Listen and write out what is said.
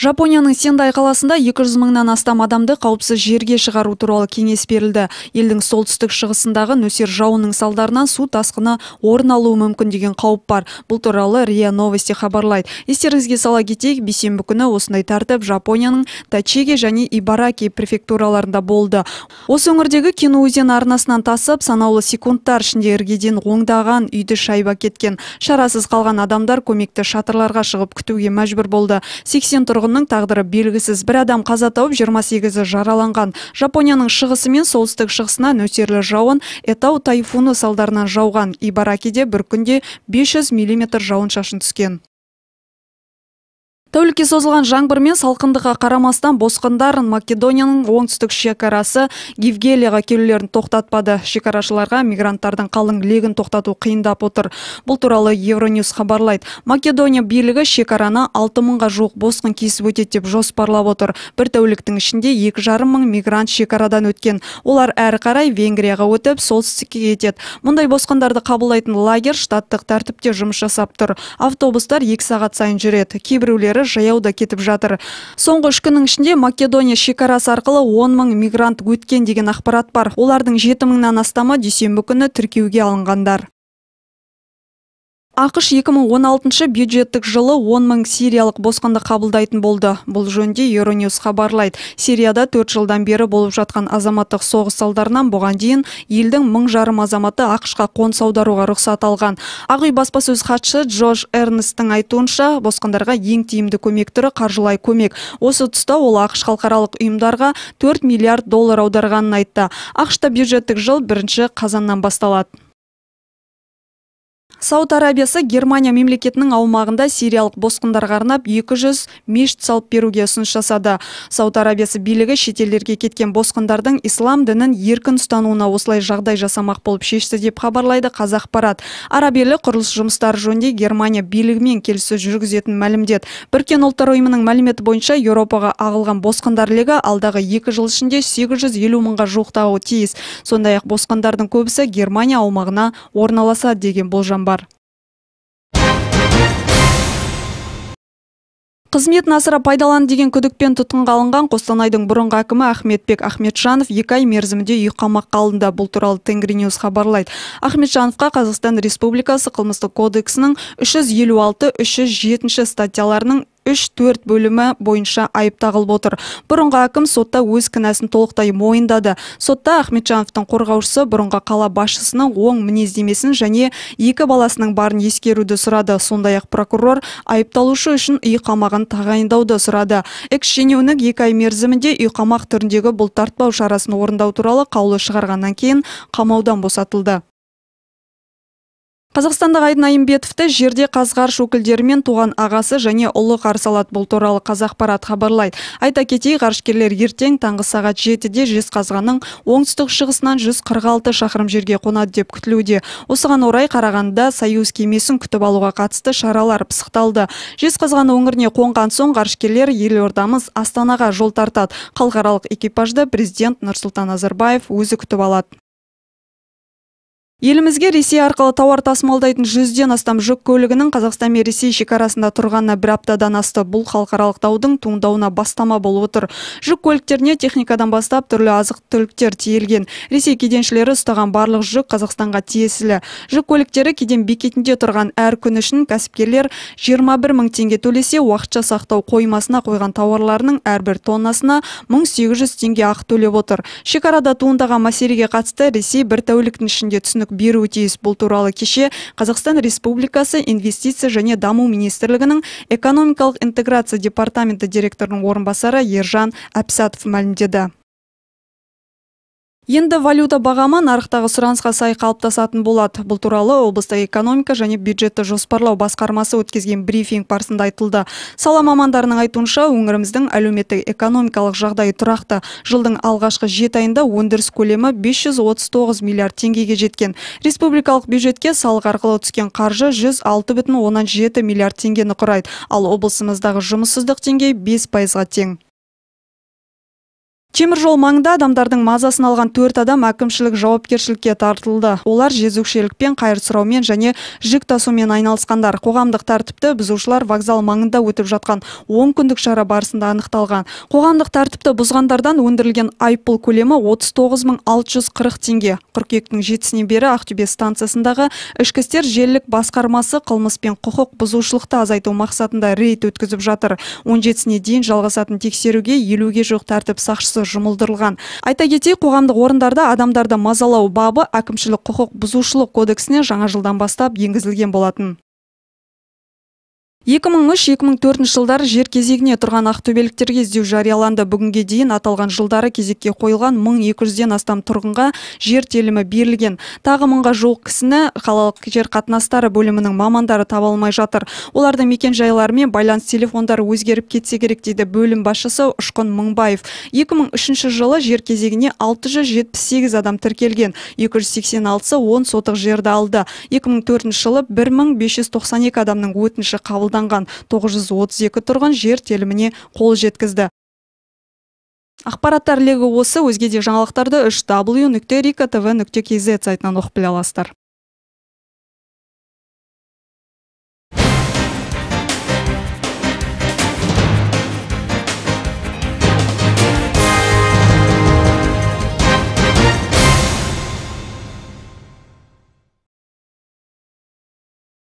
Жапонияның Сендай қаласында 200 мыңнан астам адамды қауіпсіз жерге шығару туралы кеңес берілді. Елдің солтүстік шығысындағы нөсер жауының салдарынан су тасқыны орын алуы мүмкін деген қауіп бар. Бұл туралы РИА Новости хабарлайды. Естеріңізге сала кетейік, бейсенбі күні осындай тәртіп Жапонияның Тачиге және Ибараки префектураларында болды. Осы өңірдегі кино өзен арнасынан тасып, санаулы секундтар ішінде іргеден оңдаған үйді шайба кеткен. Шарасыз қалған адамдар көмекті шатырларға шығып күтуге мәжбүр болды. 80 тұрғын тұрғынның тағдыры белгісіз бір адам қаза тауып 28-і жараланған жапонияның шығысы мен солтүстік шығысына нөсерлі жауын этау тайфуны салдарынан жауған ибаракиде бір күнде 500 миллиметр жауын шашын түскен тәулікке созылған жаңбыр мен салқындыққа қарамастан босқындар македонияның оңтүстік шекарасы Гивгелияға келулерін тоқтатпады шекарашыларға мигранттардың қалың легін тоқтату қиындап отыр бұл туралы евроньюс хабарлайды македония билігі шекараны алты мыңға жуық босқын кесіп өтеді деп жоспарлап отыр бір тәуліктің ішінде екі мың мигрант шекарадан өткен олар әрі қарай венгрияға өтіп солтүстікке кетеді мұндай босқындарды қабылдайтын лагерь штаттық тәртіпте жұмыс жасап тұр автобустар екі сағат сайын жүреді кейбіреулері жаяу жаяуда кетіп жатыр соңғы үш күннің ішінде македония шекарасы арқылы он мың мигрант өткен деген ақпарат бар олардың жеті мыңнан астамы дүйсенбі күні тіркеуге алынғандар ақш 2016 бюджеттік жылы 10 мың сириялық босқанды қабылдайтын болды бұл жөнде euronews хабарлайды сирияда 4 жылдан бері болып жатқан азаматтық соғыс салдарынан бұған дейін елдің мың жарым азаматы ақшқа қон саударуға рұқсат алған ақ үй баспасөз қатшы джош Эрнесттің айтуынша босқандарға ең тиімді көмек түрі қаржылай көмек осы тұста ол ақш халықаралық ұйымдарға 4 миллиард доллар аударғанын айтты та бюджеттік жыл бірінші қазаннан басталады сауд арабиясы германия мемлекетінің аумағында сириялық босқындарға арнап 200 мешіт салып беруге ұсыныс жасады сауд арабиясы билігі шетелдерге кеткен босқындардың ислам дінін еркін ұстануына осылай жағдай жасамақ болып шешті деп хабарлайды қазақпарат араб елі құрылыс жұмыстары жөнінде германия билігімен келіссөз жүргізетінін мәлімдеді біріккен ұлттар ұйымының мәліметі бойынша еуропаға ағылған босқындар легі алдағы екі жыл ішінде 850 мыңға жуықтауы тиіс сондай ақ босқындардың көбісі германия аумағына орналасады деген болжам Қызмет насыра пайдаланды деген күдікпен тұтқынға алынған қостанайдың бұрынғы әкімі ахметбек ахметжанов екі ай мерзімде үй қамаққа алынды бұл туралы Ньюс хабарлайды ахметжановқа қазақстан республикасы қылмыстық кодексінің 356-307 статьяларының үш төрт бөлімі бойынша айып тағылып отыр бұрынғы әкім сотта өз кінәсін толықтай мойындады сотта ахметжановтың қорғаушысы бұрынғы қала басшысының оң мінездемесін және екі баласының барын ескеруді сұрады сондай ақ прокурор айыпталушы үшін үй қамағын тағайындауды сұрады экс шенеунік екі ай мерзімінде үй қамақ түріндегі бұлтартпау шарасын орындау туралы қаулы шығарғаннан кейін қамаудан босатылды Қазақстандық Айдын Айымбетовті жерде қазғарыш өкілдері туған ағасы және ұлы қарсы алады бұл туралы Қазақпарат хабарлайды. Айта кетейік, ғарышкерлер ертең таңғы сағат жетіде де Жезқазғанның оңтүстік шығысынан 146 шақырым жерге қонады деп күтілуде. Осыған орай Қарағандыда Союз кемесін күтіп алуға қатысты шаралар пысықталды. Жезқазған өңіріне қонған соң ғарышкерлер елордамыз Астанаға жол тартады. Халықаралық экипажды президент Нұрсұлтан Назарбаев өзі күтіп алады. Елімізге Ресей арқылы тауар тасымалдайтын жүзден астам жүк көлігінің Қазақстан мен Ресей шекарасында тұрғанына бір аптадан асты. Бұл халықаралық даудың туындауына бастама болып отыр. Жүк көліктеріне техникадан бастап түрлі азық түліктер тиелген. Ресей кеденшілері ұстаған барлық жүк Қазақстанға тиесілі. Жүк көліктері кеден бекетінде тұрған әр күн үшін кәсіпкерлер 21 мың теңге төлесе, уақытша сақтау қоймасына қойған тауарларының әрбір тоннасына 1800 теңге ақы төлеп отыр. Шекарада туындаған мәселеге қатысты Ресей бір тәуліктің ішінде түсінік мүмкіндік беруі тиіс бұл туралы кеше қазақстан республикасы инвестиция және даму министрлігінің экономикалық интеграция департаменті директорының орынбасары ержан әпсатов мәлімдеді Енді валюта бағамы нарықтағы сұранысқа сай қалыптасатын болады. Бұл туралы облыстық экономика және бюджетті жоспарлау басқармасы өткізген брифинг барысында айтылды. Сала мамандарының айтуынша, өңіріміздің әлеуметтік экономикалық жағдайы тұрақты. Жылдың алғашқы 7 айында өндіріс көлемі 539 миллиард теңгеге жеткен. Республикалық бюджетке салық арқылы түскен қаржы 106,7 миллиард теңгені құрайды, ал облысымыздағы жұмыссыздық деңгейі 5 пайызға тең. Теміржол маңында адамдардың мазасын алған төрт адам әкімшілік жауапкершілікке тартылды. Олар жезөкшелікпен, қайыр сұраумен және жүк тасумен айналысқандар. Қоғамдық тәртіпті бұзушылар вокзал маңында өтіп жатқан 10 күндік шара барысында анықталған. Қоғамдық тәртіпті бұзғандардан өндірілген айыппұл көлемі 39640 теңге. Қыркүйектің 7-сінен бері Ақтөбе станциясындағы ішкі істер желілік басқармасы қылмыс пен құқық бұзушылықты азайту мақсатында рейд өткізіп жатыр. 17-сіне дейін жалғасатын тексеруге елуге жоқ тәртіп сақшысы жұмылдырылған айта кетейік қоғамдық орындарда адамдарды мазалау бабы әкімшілік құқық бұзушылық кодексіне жаңа жылдан бастап енгізілген болатын 2003-2004 жылдары жер кезегіне тұрған ақтөбеліктерге іздеу жарияланды. Бүгінге дейін аталған жылдары кезекке қойылған 1200-ден астам тұрғынға жер телімі берілген. Тағы мыңға жуық кісіні қалалық жер қатынастары бөлімінің мамандары таба алмай жатыр. Олардың мекен мен байланыс телефондары өзгеріп кетсе керек дейді бөлім басшысы Ұшқын Мыңбаев. 2003 жылы жер кезегіне 678 адам тіркелген. 286-сы 10 сотық жерді алды. 2004 жылы 1592 адамның өтініші қабылдан ластанған 932 тұрғын жер теліміне қол жеткізді ақпараттар легі осы өзге де жаңалықтарды үш wrikatvkz нүкте нүкте сайтынан оқып біле аласыздар